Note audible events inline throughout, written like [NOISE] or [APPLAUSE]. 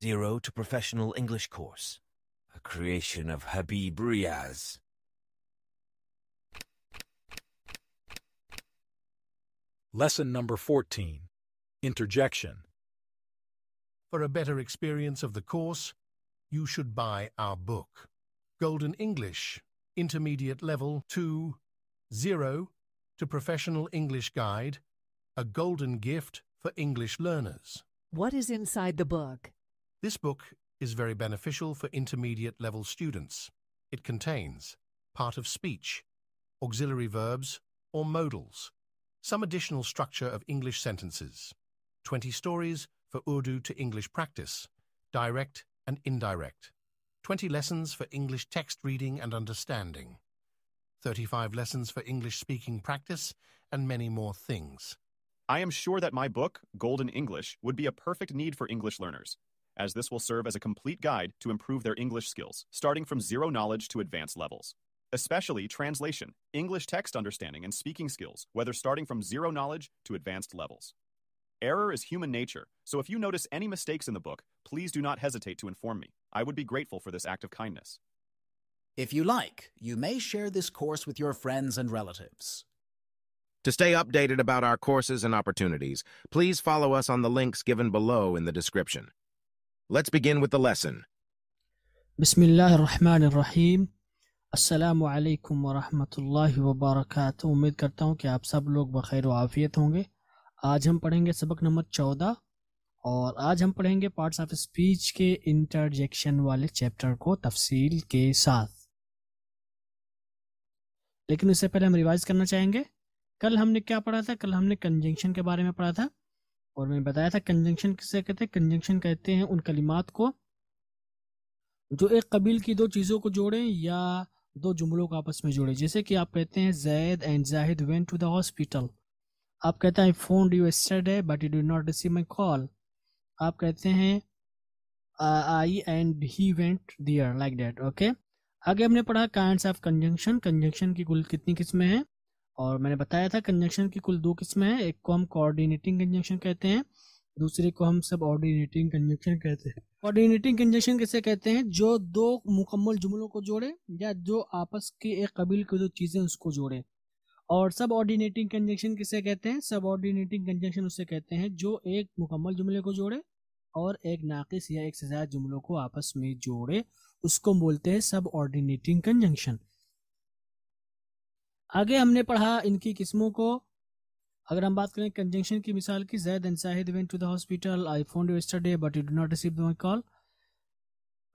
Zero to Professional English Course, a creation of Habib Riaz. Lesson number 14 Interjection. For a better experience of the course, you should buy our book, Golden English, Intermediate Level 2, 0 to Professional English Guide, a golden gift for English learners. What is inside the book? This book is very beneficial for intermediate level students. It contains part of speech, auxiliary verbs, or modals, some additional structure of English sentences, 20 stories for Urdu to English practice, direct and indirect, 20 lessons for English text reading and understanding, 35 lessons for English speaking practice, and many more things. I am sure that my book, Golden English, would be a perfect need for English learners as this will serve as a complete guide to improve their English skills, starting from zero knowledge to advanced levels. Especially translation, English text understanding, and speaking skills, whether starting from zero knowledge to advanced levels. Error is human nature, so if you notice any mistakes in the book, please do not hesitate to inform me. I would be grateful for this act of kindness. If you like, you may share this course with your friends and relatives. To stay updated about our courses and opportunities, please follow us on the links given below in the description. Let's begin with the lesson. Bismillah ar-Rahman ar-Rahim. अस्सलाम वालेकुम वरहमतुल्लाहि वबरकातु उम्मीद करता हूँ कि आप सब लोग wa afiyat होंगे आज हम पढ़ेंगे सबक नंबर चौदह और आज हम पढ़ेंगे पार्ट्स ऑफ स्पीच के इंटरजेक्शन वाले चैप्टर को तफसील के साथ लेकिन उससे पहले हम रिवाइज करना चाहेंगे कल हमने क्या पढ़ा था कल हमने कंजंक्शन के बारे में पढ़ा था और मैंने बताया था कंजंक्शन किसे कहते हैं कंजंक्शन कहते हैं उन कलिमात को जो एक कबील की दो चीज़ों को जोड़ें या दो जुमलों को आपस में जोड़ें जैसे कि आप कहते हैं Zaid and Zahid went to the hospital आप कहते हैं फोन यू है but you do not receive my call आप कहते हैं I and he went there like that okay आगे हमने पढ़ा काइंड्स ऑफ कंजंक्शन कंजंक्शन की कुल कितनी किस्में हैं और मैंने बताया था कंजंक्शन की कुल दो किस्में हैं एक को हम कोऑर्डिनेटिंग कंजंक्शन कहते हैं दूसरे को हम सब ऑर्डिनेटिंग कंजक्शन कहते हैं कोऑर्डिनेटिंग कंजक्शन किसे कहते हैं जो दो मुकम्मल जुमलों को जोड़े या जो आपस के एक कबील की जो चीज़ें उसको जोड़े और सब ऑर्डिनेटिंग कंजक्शन किसे कहते हैं सब ऑर्डिनेटिंग कंजक्शन उसे कहते हैं जो एक मुकम्मल जुमले को जोड़े और एक नाकिस या एक ज्यादा जुमलों को आपस में जोड़े उसको बोलते हैं सब ऑर्डिनेटिंग कंजंक्शन आगे हमने पढ़ा इनकी किस्मों को अगर हम बात करें कंजंक्शन की मिसाल की Zaid and Shahid went to the hospital I phone you yesterday but you do not receive my call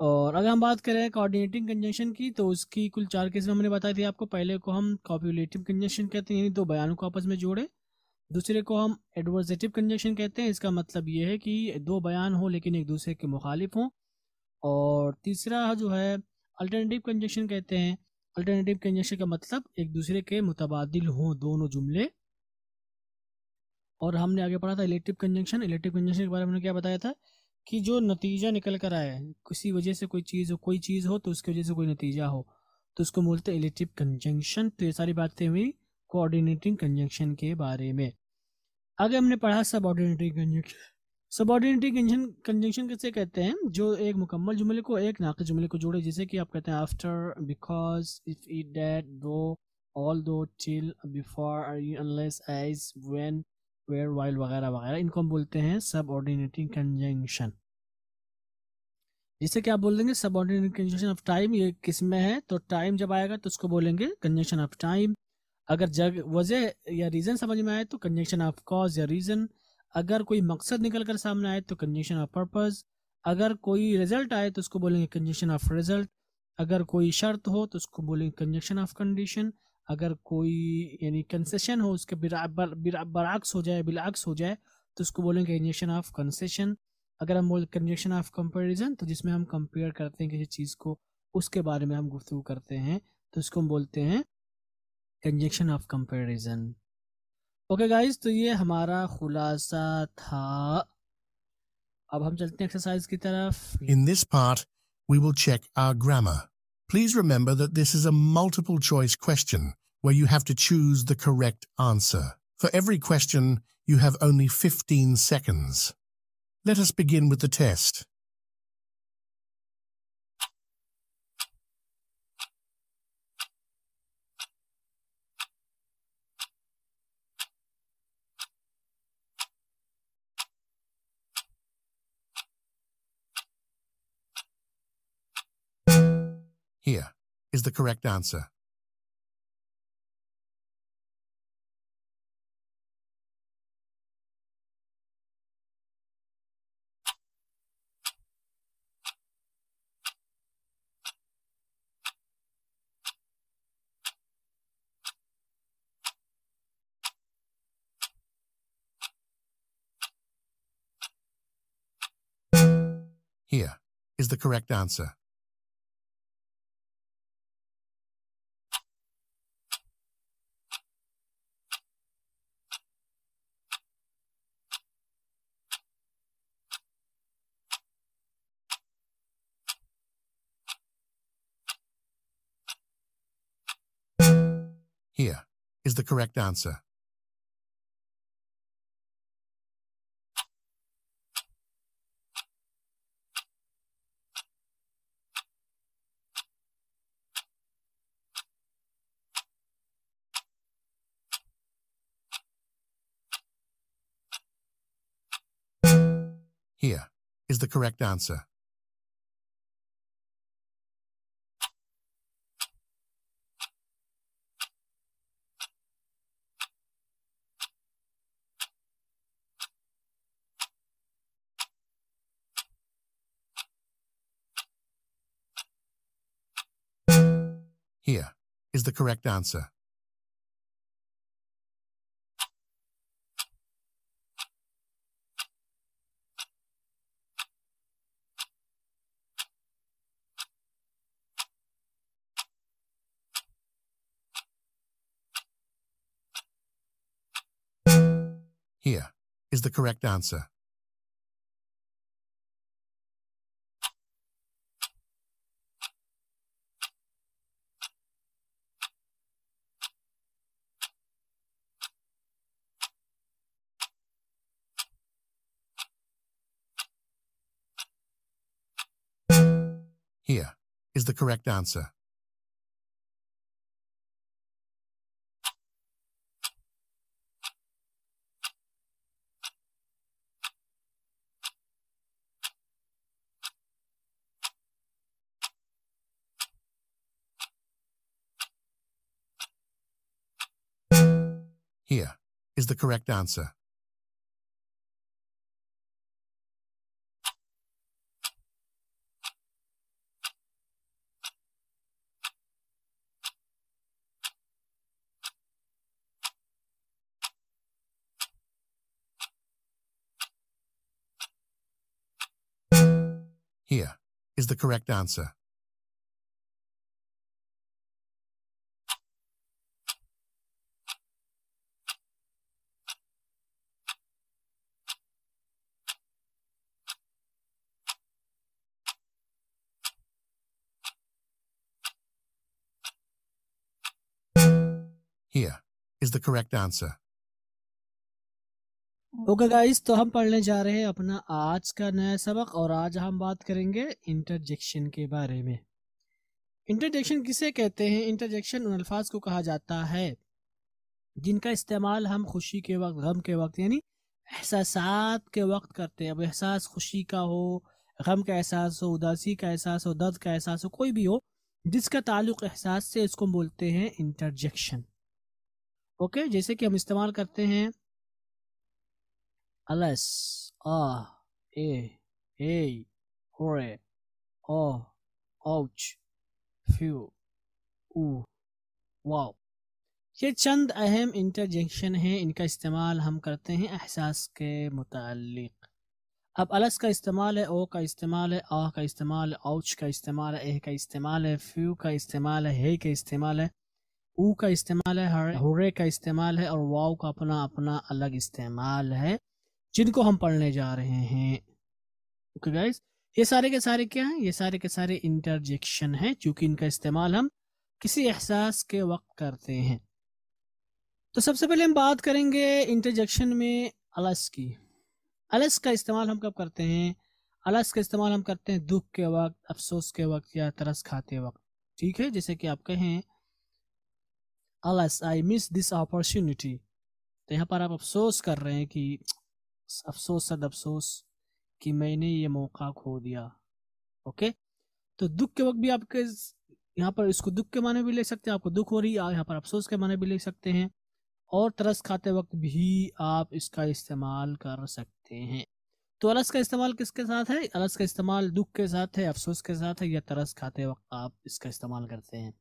और अगर हम बात करें कोऑर्डिनेटिंग कंजंक्शन की तो उसकी कुल चार किस्म हमने बताई थी आपको पहले को हम कॉप्यूलेटिव कंजंक्शन कहते हैं यानी दो बयानों को आपस में जोड़े दूसरे को हम एडवर्जेटिव कंजंक्शन कहते हैं इसका मतलब ये है कि दो बयान हो लेकिन एक दूसरे के मुखालिफ हों और तीसरा जो है अल्टरनेटिव कंजंक्शन कहते हैं अल्टरनेटिव कंजंक्शन का मतलब एक दूसरे के मुतबादिल हों दोनों जुमले और हमने आगे पढ़ा था इलेक्ट्रिव कंजंक्शन इलेक्ट्रिक कंजंक्शन के बारे में हमने क्या बताया था कि जो नतीजा निकल कर आए किसी वजह से कोई चीज़ हो कोई चीज़ हो तो उसकी वजह से कोई नतीजा हो तो उसको बोलते हैं इलेक्टिव कंजंक्शन तो ये सारी बातें हुई कोऑर्डिनेटिंग कंजंक्शन के बारे में आगे हमने पढ़ा सब ऑर्डिनेटिंग कंजंक्शन सबॉर्डिनेटिंग कंजंक्शन किसे कहते हैं जो एक मुकम्मल जुमले को एक नाक जुमले को जोड़े जिसे कि आप कहते हैं आफ्टर बिकॉज इफ ई that though although till before unless as when where while वगैरह वगैरह इनको हम बोलते हैं सब ऑर्डिनेटिंग कंजंक्शन जिसे क्या बोल देंगे सब ऑर्डिनेटिंग कंजंक्शन ऑफ टाइम ये किस में है तो टाइम जब आएगा तो उसको बोलेंगे कंजंक्शन ऑफ टाइम अगर जग वजह या रीज़न समझ में आए तो कंजंक्शन ऑफ कॉज या रीज़न अगर कोई मकसद निकल कर सामने आए तो कंजेशन ऑफ पर्पज़ अगर कोई रिजल्ट आए तो उसको बोलेंगे कंजेशन ऑफ रिजल्ट अगर कोई शर्त हो तो उसको बोलेंगे कंजंक्शन ऑफ कंडीशन अगर कोई यानी कंसेशन हो उसके बराबर बरक्स हो जाए बिलाक्स हो जाए तो उसको बोलेंगे कंजेक्शन ऑफ कंसेशन अगर हम बोल कंजंक्शन ऑफ कंपेरिजन तो जिसमें हम कंपेयर करते हैं किसी चीज़ को उसके बारे में हम गुफ्तु करते हैं तो उसको हम बोलते हैं conjunction of comparison okay guys तो ये हमारा खुलासा था अब हम चलते हैं एक्सरसाइज की तरफ in this part we will check our grammar please remember that this is a multiple choice question where you have to choose the correct answer. For every question, you have only 15 seconds. Let us begin with the test. the correct answer. Here is the correct answer. the correct answer. Here is the correct answer. Here is the correct answer. Here is the correct answer. Here is the correct answer. Here is the correct answer. Here is the correct answer. Here is the correct answer. Okay guys तो हम पढ़ने जा रहे हैं अपना आज का नया सबक और आज हम बात करेंगे इंटरजेक्शन के बारे में इंटरजेक्शन किसे कहते हैं इंटरजेक्शन उन अल्फाज को कहा जाता है जिनका इस्तेमाल हम खुशी के वक्त गम के वक्त यानी एहसास के वक्त करते हैं अब एहसास खुशी का हो गम का एहसास हो उदासी का एहसास हो दर्द का एहसास हो कोई भी हो जिसका ताल्लुक एहसास से इसको बोलते हैं इंटरजेक्शन ओके जैसे कि हम इस्तेमाल करते हैं alas, ah, eh, hey, hooray, oh, ouch, phew, ooh, wow. ये चंद अहम इंटरजेंशन हैं इनका इस्तेमाल हम करते हैं एहसास के मुतालिक अब अलस का इस्तेमाल है ओ का इस्तेमाल है आह का इस्तेमाल है आउच का इस्तेमाल है एह का इस्तेमाल है फ्यू का इस्तेमाल है हे का इस्तेमाल है ऊ का इस्तेमाल है हरे का इस्तेमाल है और वाओ का अपना अपना अलग इस्तेमाल है जिनको हम पढ़ने जा रहे हैं ओके okay गाइस ये सारे के सारे क्या हैं ये सारे के सारे इंटरजेक्शन हैं क्योंकि इनका इस्तेमाल हम किसी एहसास के वक्त करते हैं तो सबसे पहले हम बात करेंगे इंटरजेक्शन में अलस की अलस का इस्तेमाल हम कब करते हैं अलस का इस्तेमाल हम करते हैं दुख के वक्त अफसोस के वक्त या तरस खाते वक्त ठीक है जैसे कि आप कहें alas I miss this opportunity तो यहाँ पर आप अफसोस कर रहे हैं कि अफसोस सद अफसोस कि मैंने ये मौका खो दिया ओके तो दुख के वक्त भी आपके यहाँ पर इसको दुख के माने भी ले सकते हैं आपको दुख हो रही है यहाँ पर अफसोस के माने भी ले सकते हैं और तरस खाते वक्त भी आप इसका इस्तेमाल कर सकते हैं तो अलस का इस्तेमाल किसके साथ है अलस का इस्तेमाल दुख के साथ है अफसोस के साथ है या तरस खाते वक्त आप इसका इस्तेमाल करते हैं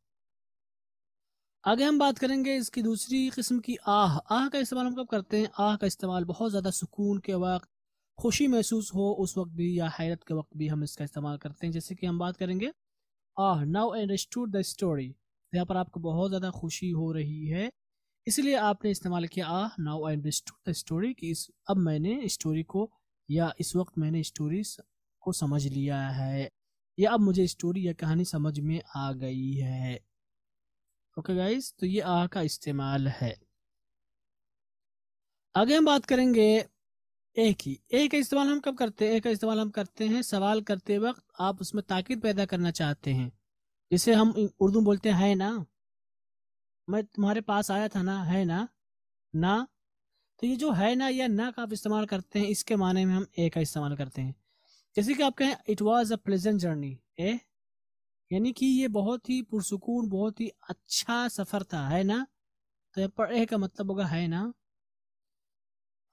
आगे हम बात करेंगे इसकी दूसरी किस्म की आह आह का इस्तेमाल हम कब करते हैं आह का इस्तेमाल बहुत ज़्यादा सुकून के वक्त खुशी महसूस हो उस वक्त भी या हैरत के वक्त भी हम इसका इस्तेमाल करते हैं जैसे कि हम बात करेंगे ah now understood the story यहाँ पर आपको बहुत ज़्यादा खुशी हो रही है इसलिए आपने इस्तेमाल किया ah now understood the story कि इस अब मैंने स्टोरी को या इस वक्त मैंने स्टोरी को समझ लिया है या अब मुझे स्टोरी या कहानी समझ में आ गई है ओके गाइस तो ये आ का इस्तेमाल है आगे हम बात करेंगे ए की ए का इस्तेमाल हम कब करते हैं ए का इस्तेमाल हम करते हैं सवाल करते वक्त आप उसमें ताकीद पैदा करना चाहते हैं जिसे हम उर्दू बोलते हैं है ना मैं तुम्हारे पास आया था ना है ना ना तो ये जो है ना या ना का आप इस्तेमाल करते हैं इसके माने में हम ए का इस्तेमाल करते हैं जैसे कि आप कहें it was a pleasant journey ए यानी कि ये बहुत ही पुरसकून बहुत ही अच्छा सफ़र था है ना तो यहाँ पर ए का मतलब होगा है ना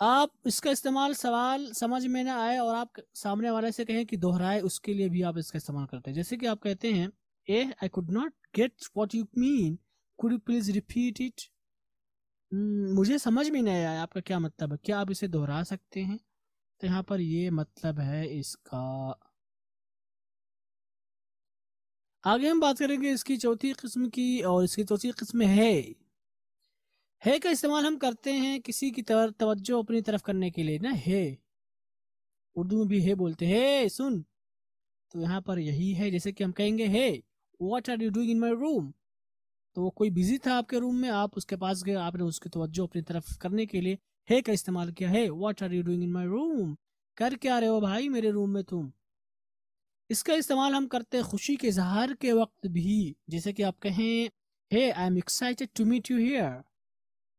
आप इसका इस्तेमाल सवाल समझ में ना आए और आप सामने वाले से कहें कि दोहराए उसके लिए भी आप इसका इस्तेमाल करते हैं जैसे कि आप कहते हैं eh I could not get what you mean could you please repeat it मुझे समझ में नहीं आया आपका क्या मतलब है क्या आप इसे दोहरा सकते हैं तो यहाँ पर ये मतलब है इसका आगे हम बात करेंगे इसकी चौथी किस्म की और इसकी चौथी किस्म है है का इस्तेमाल हम करते हैं किसी की तरफ तवज्जो अपनी तरफ करने के लिए ना है उर्दू में भी है बोलते हैं सुन तो यहाँ पर यही है जैसे कि हम कहेंगे है what are you doing in my room तो वो कोई बिजी था आपके रूम में आप उसके पास गए आपने उसकी तवज्जो अपनी तरफ करने के लिए है का इस्तेमाल किया है what are you doing in my room कर क्या रहे हो भाई मेरे रूम में तुम इसका इस्तेमाल हम करते हैं खुशी के इजहार के वक्त भी जैसे कि आप कहें hey I am excited to meet you here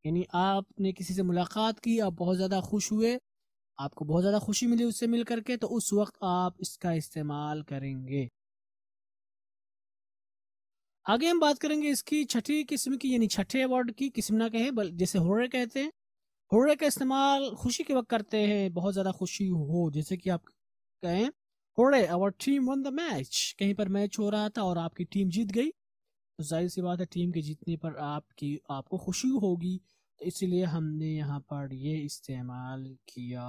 यानी आपने किसी से मुलाकात की आप बहुत ज़्यादा खुश हुए आपको बहुत ज़्यादा खुशी मिली उससे मिल करके तो उस वक्त आप इसका इस्तेमाल करेंगे आगे हम बात करेंगे इसकी छठी किस्म की यानी छठे वर्ड की किस्म ना कहें बल जैसे हुर्रे कहते हैं होरे का इस्तेमाल खुशी के वक्त करते हैं बहुत ज़्यादा खुशी हो जैसे कि आप कहें थोड़े our team won the match कहीं पर मैच हो रहा था और आपकी टीम जीत गई तो जाहिर सी बात है टीम के जीतने पर आपकी आपको खुशी होगी तो इसीलिए हमने यहाँ पर ये इस्तेमाल किया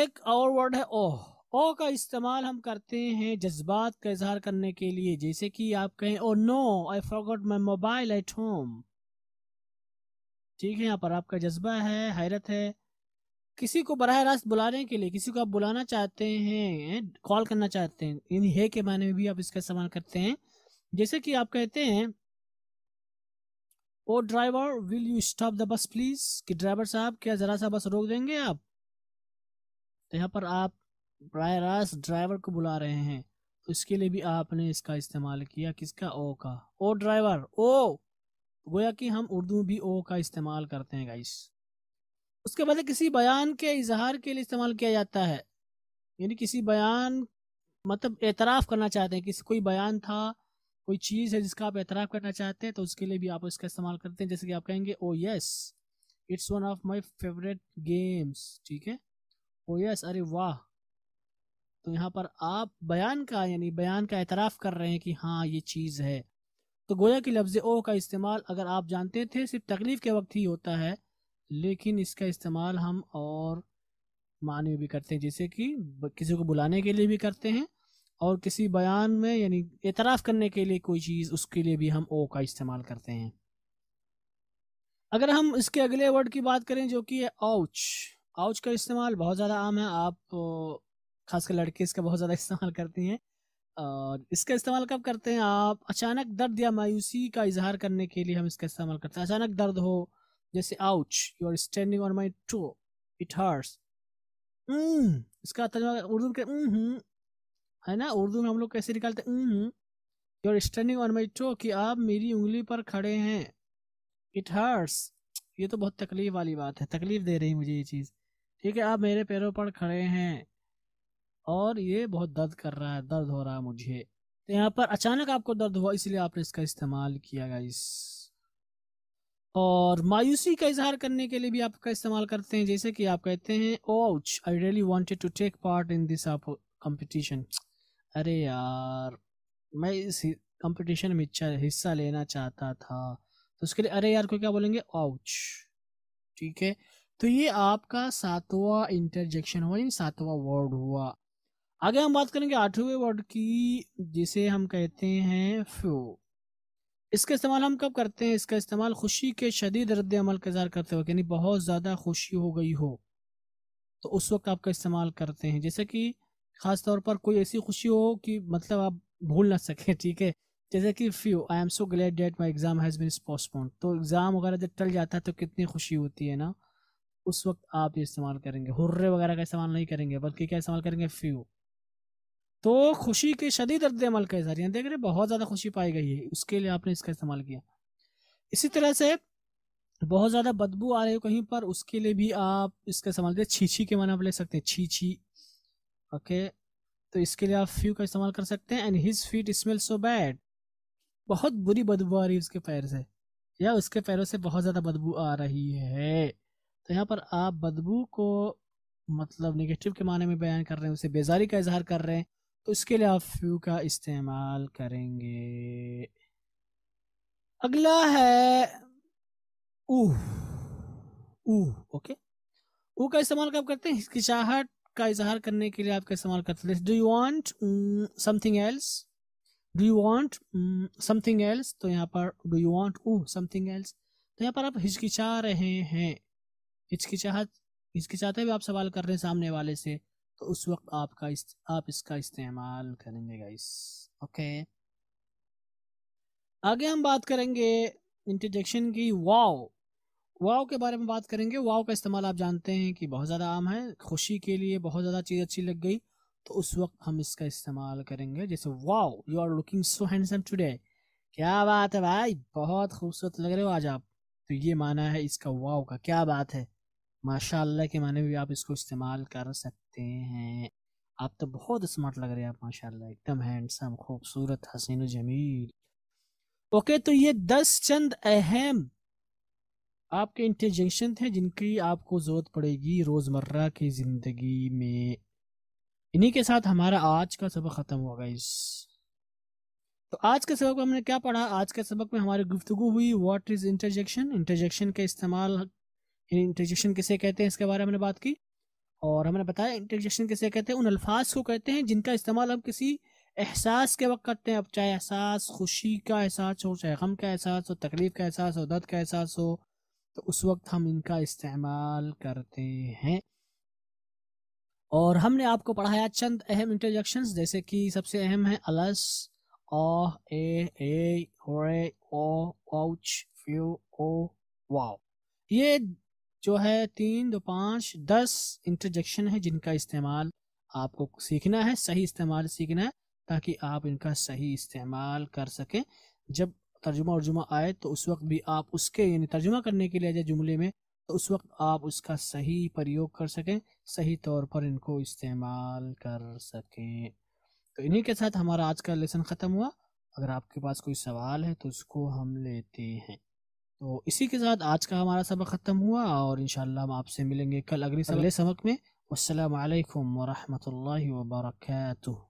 एक और वर्ड है ओह ओ का इस्तेमाल हम करते हैं जज्बात का इजहार करने के लिए जैसे कि आप कहें oh no I forgot my mobile at home ठीक है यहाँ पर आपका जज्बा है हैरत है किसी को बरह रास्त बुलाने के लिए किसी को आप बुलाना चाहते हैं कॉल करना चाहते हैं इन है के मायने में भी आप इसका इस्तेमाल करते हैं जैसे कि आप कहते हैं oh driver will you stop the bus please कि ड्राइवर साहब क्या ज़रा सा बस रोक देंगे आप तो यहाँ पर आप बर रास्त ड्राइवर को बुला रहे हैं तो इसके लिए भी आपने इसका इस्तेमाल किया किसका ओ का ओ ड्राइवर ओ गोया कि हम उर्दू भी ओ का इस्तेमाल करते हैं गाइस उसके बाद किसी बयान के इजहार के लिए इस्तेमाल किया जाता है यानी किसी बयान मतलब एतराफ़ करना चाहते हैं किसी कोई बयान था कोई चीज़ है जिसका आप एतराफ़ करना चाहते हैं तो उसके लिए भी आप इसका इस्तेमाल करते हैं जैसे कि आप कहेंगे oh yes it's one of my favourite games ठीक है ओ oh यस अरे वाह तो यहाँ पर आप बयान का यानी बयान का एतराफ़ कर रहे हैं कि हाँ ये चीज़ है तो गोया के लफ्ज़ ओ का इस्तेमाल अगर आप जानते थे सिर्फ तकलीफ़ के वक्त ही होता है लेकिन इसका इस्तेमाल हम और माने भी करते हैं जैसे कि किसी को बुलाने के लिए भी करते हैं और किसी बयान में यानी एतराफ़ करने के लिए कोई चीज़ उसके लिए भी हम ओ का इस्तेमाल करते हैं अगर हम इसके अगले वर्ड की बात करें जो कि है आउच आउच का इस्तेमाल बहुत ज़्यादा आम है आप तो खासकर लड़के इसका बहुत ज़्यादा [LAUGHS] इस्तेमाल करती हैं और इसका इस्तेमाल कब करते हैं आप अचानक दर्द या मायूसी का इजहार करने के लिए हम इसका इस्तेमाल करते हैं अचानक दर्द हो जैसे ouch you are standing on my toe it hurts इसका तर्जमा मतलब उर्दू के hmm. है ना उर्दू में हम लोग कैसे निकालते you are standing on my toe कि आप मेरी उंगली पर खड़े हैं इट हर्स ये तो बहुत तकलीफ वाली बात है तकलीफ दे रही मुझे ये चीज़ ठीक है आप मेरे पैरों पर खड़े हैं और ये बहुत दर्द कर रहा है दर्द हो रहा है मुझे तो यहाँ पर अचानक आपको दर्द हुआ इसलिए आपने इसका इस्तेमाल किया गया इस और मायूसी का इजहार करने के लिए भी आपका इस्तेमाल करते हैं जैसे कि आप कहते हैं ouch I really wanted to take part in this competition अरे यार मैं इस कंपटीशन में हिस्सा लेना चाहता था तो उसके लिए अरे यार को क्या बोलेंगे ओच ठीक है तो ये आपका सातवां इंटरजेक्शन हुआ यानी सातवां वर्ड हुआ आगे हम बात करेंगे आठवें वर्ड की जिसे हम कहते हैं फ्यू इसका इस्तेमाल हम कब करते हैं इसका इस्तेमाल खुशी के शदीद रद्द अमल का इजहार करते वक्त यानी बहुत ज़्यादा खुशी हो गई हो तो उस वक्त आपका इस्तेमाल करते हैं जैसे कि ख़ास तौर पर कोई ऐसी खुशी हो कि मतलब आप भूल ना सकें ठीक है जैसे कि phew I am so glad that my exam has been postponed तो एग्ज़ाम वगैरह जब टल जाता है तो कितनी खुशी होती है ना उस वक्त आप ये इस्तेमाल करेंगे हुर्रे वगैरह का इस्तेमाल नहीं करेंगे बल्कि क्या इस्तेमाल करेंगे फ्यू तो खुशी के शदीद रद्द अमल का इजहार यहाँ देख रहे बहुत ज़्यादा खुशी पाई गई है उसके लिए आपने इसका इस्तेमाल किया इसी तरह से बहुत ज़्यादा बदबू आ रही हो कहीं पर उसके लिए भी आप इसका इस्तेमाल करें छीछी के माना ले सकते हैं छीछी ओके तो इसके लिए आप फ्यू का इस्तेमाल कर सकते हैं and his feet smell so bad बहुत बुरी बदबू आ रही है उसके पैर से या उसके पैरों से बहुत ज़्यादा बदबू आ रही है तो यहाँ पर आप बदबू को मतलब नेगेटिव के माने में बयान कर रहे हैं उसे बेजारी का इजहार कर रहे हैं उसके लिए आप फ्यू का इस्तेमाल करेंगे अगला है ऊह ऊह ओके ऊ का इस्तेमाल कब करते हैं हिचकिचाहट का इजहार करने के लिए आपका इस्तेमाल करते हैं do you want something else do you want something else तो यहाँ पर do you want uh something else तो यहाँ पर आप हिचकिचा रहे हैं हिचकिचाहट हिचकिचाते हुए आप सवाल कर रहे हैं सामने वाले से तो उस वक्त आपका इस, आप इसका इस्तेमाल करेंगे गाइस ओके आगे हम बात करेंगे इंटरजेक्शन की वाओ वाओ के बारे में बात करेंगे वाओ का इस्तेमाल आप जानते हैं कि बहुत ज़्यादा आम है खुशी के लिए बहुत ज़्यादा चीज़ अच्छी लग गई तो उस वक्त हम इसका इस्तेमाल करेंगे जैसे wow you are looking so handsome today क्या बात है भाई बहुत खूबसूरत लग रहे हो आज आप तो ये माना है इसका वाओ का क्या बात है माशाल्लाह के माने भी आप इसको इस्तेमाल कर सकते सकते हैं आप तो बहुत स्मार्ट लग रहे हैं आप माशाल्लाह एकदम हैंडसम खूबसूरत हसीन जमील ओके तो ये दस चंद अहम आपके इंटेलिजेंशन थे जिनकी आपको ज़रूरत पड़ेगी रोज़मर्रा की ज़िंदगी में इन्हीं के साथ हमारा आज का सबक ख़त्म होगा इस तो आज के सबक में हमने क्या पढ़ा आज के सबक में हमारी गुफ्तु हुई व्हाट इज़ इंटरजेक्शन इंटरजेक्शन के इस्तेमाल इंटरजेक्शन किसे कहते हैं इसके बारे में हमने बात की और हमने बताया इंटरजेक्शन किसे कहते हैं उन अल्फाज को कहते हैं जिनका इस्तेमाल हम किसी एहसास के वक्त करते हैं अब चाहे एहसास खुशी का एहसास हो चाहे गम का एहसास हो तकलीफ़ का एहसास हो दर्द का एहसास हो तो उस वक्त हम इनका इस्तेमाल करते हैं और हमने आपको पढ़ाया चंद अहम इंटरजेक्शन जैसे कि सबसे अहम है alas oh eh eh oh ouch phew oh wow ये जो है तीन दो पाँच दस इंटरजेक्शन है जिनका इस्तेमाल आपको सीखना है सही इस्तेमाल सीखना है ताकि आप इनका सही इस्तेमाल कर सकें जब तर्जुमा उर्जुमा आए तो उस वक्त भी आप उसके यानी तर्जुमा करने के लिए जाए जुमले में तो उस वक्त आप उसका सही प्रयोग कर सकें सही तौर पर इनको इस्तेमाल कर सकें तो इन्हीं के साथ हमारा आज का लेसन ख़त्म हुआ अगर आपके पास कोई सवाल है तो उसको हम लेते हैं तो इसी के साथ आज का हमारा सबक ख़त्म हुआ और इन हम आपसे मिलेंगे कल अगले सबक में असल वरहमल वर्का